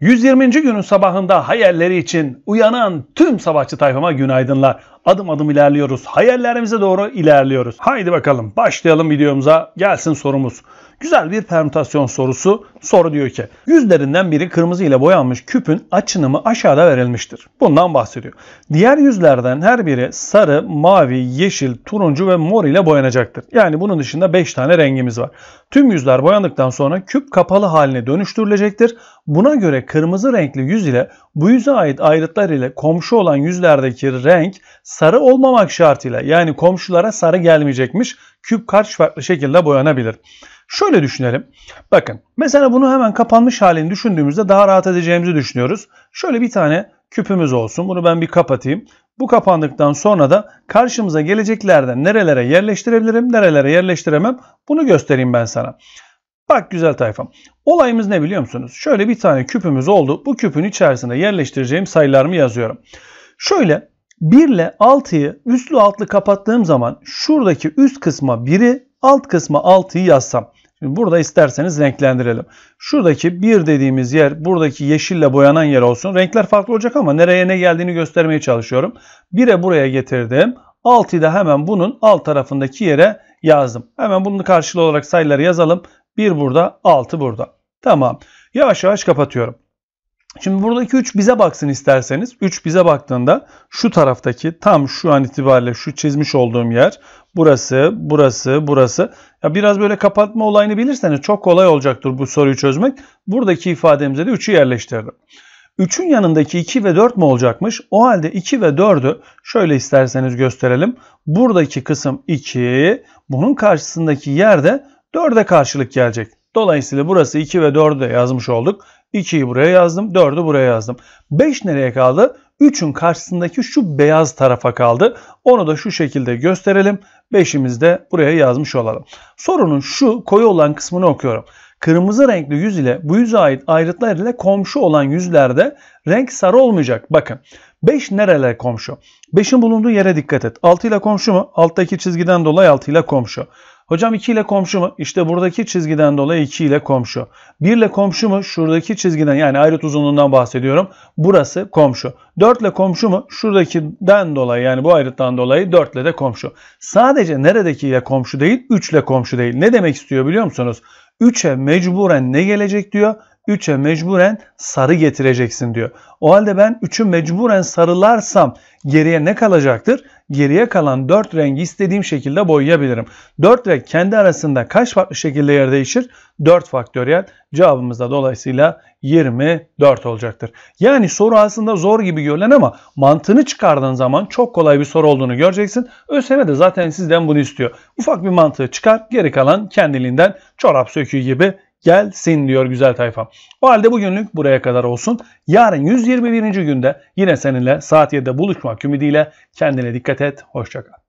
120. günün sabahında hayalleri için uyanan tüm sabahçı tayfama günaydınlar adım adım ilerliyoruz. Hayallerimize doğru ilerliyoruz. Haydi bakalım başlayalım videomuza. Gelsin sorumuz. Güzel bir permütasyon sorusu. Soru diyor ki yüzlerinden biri kırmızı ile boyanmış küpün açınımı aşağıda verilmiştir. Bundan bahsediyor. Diğer yüzlerden her biri sarı, mavi, yeşil, turuncu ve mor ile boyanacaktır. Yani bunun dışında 5 tane rengimiz var. Tüm yüzler boyandıktan sonra küp kapalı haline dönüştürülecektir. Buna göre kırmızı renkli yüz ile bu yüze ait ayrıtlar ile komşu olan yüzlerdeki renk sarı olmamak şartıyla yani komşulara sarı gelmeyecekmiş. Küp kaç farklı şekilde boyanabilir. Şöyle düşünelim. Bakın mesela bunu hemen kapanmış halini düşündüğümüzde daha rahat edeceğimizi düşünüyoruz. Şöyle bir tane küpümüz olsun. Bunu ben bir kapatayım. Bu kapandıktan sonra da karşımıza geleceklerden nerelere yerleştirebilirim, nerelere yerleştiremem bunu göstereyim ben sana. Bak güzel tayfam. Olayımız ne biliyor musunuz? Şöyle bir tane küpümüz oldu. Bu küpün içerisine yerleştireceğim sayılarımı yazıyorum. Şöyle 1 ile 6'yı üstlü altlı kapattığım zaman şuradaki üst kısma 1'i alt kısma 6'yı yazsam. Şimdi burada isterseniz renklendirelim. Şuradaki 1 dediğimiz yer buradaki yeşille boyanan yer olsun. Renkler farklı olacak ama nereye ne geldiğini göstermeye çalışıyorum. 1'e buraya getirdim. 6'yı da hemen bunun alt tarafındaki yere yazdım. Hemen bunun karşılığı olarak sayıları yazalım. 1 burada 6 burada. Tamam. Yavaş yavaş kapatıyorum. Şimdi buradaki 3 bize baksın isterseniz. 3 bize baktığında şu taraftaki tam şu an itibariyle şu çizmiş olduğum yer burası, burası, burası. Ya biraz böyle kapatma olayını bilirseniz çok kolay olacaktır bu soruyu çözmek. Buradaki ifademize de 3'ü yerleştirdim. 3'ün yanındaki 2 ve 4 mi olacakmış? O halde 2 ve 4'ü şöyle isterseniz gösterelim. Buradaki kısım 2, bunun karşısındaki yerde 4'e karşılık gelecek. Dolayısıyla burası 2 ve 4'ü de yazmış olduk. 2'yi buraya yazdım. 4'ü buraya yazdım. 5 nereye kaldı? 3'ün karşısındaki şu beyaz tarafa kaldı. Onu da şu şekilde gösterelim. 5'imizi de buraya yazmış olalım. Sorunun şu koyu olan kısmını okuyorum. Kırmızı renkli yüz ile bu yüze ait ayrıtlar ile komşu olan yüzlerde renk sarı olmayacak. Bakın 5 nereler komşu? 5'in bulunduğu yere dikkat et. 6 ile komşu mu? Alttaki çizgiden dolayı 6 ile komşu. Hocam 2 ile komşu mu? İşte buradaki çizgiden dolayı 2 ile komşu. 1 ile komşu mu? Şuradaki çizgiden yani ayrıt uzunluğundan bahsediyorum. Burası komşu. 4 ile komşu mu? Şuradakinden dolayı yani bu ayrıttan dolayı 4 ile de komşu. Sadece neredeki ile komşu değil 3 ile komşu değil. Ne demek istiyor biliyor musunuz? 3'e mecburen ne gelecek diyor? 3'e mecburen sarı getireceksin diyor. O halde ben 3'ü mecburen sarılarsam geriye ne kalacaktır? Geriye kalan 4 rengi istediğim şekilde boyayabilirim. 4 renk kendi arasında kaç farklı şekilde yer değişir? 4 faktöriyel cevabımız da dolayısıyla 24 olacaktır. Yani soru aslında zor gibi görülen ama mantığını çıkardığın zaman çok kolay bir soru olduğunu göreceksin. ÖSYM de zaten sizden bunu istiyor. Ufak bir mantığı çıkar geri kalan kendiliğinden çorap söküğü gibi gelsin diyor güzel tayfa. O halde bugünlük buraya kadar olsun. Yarın 121. günde yine seninle saat 7'de buluşmak ümidiyle kendine dikkat et. Hoşçakal.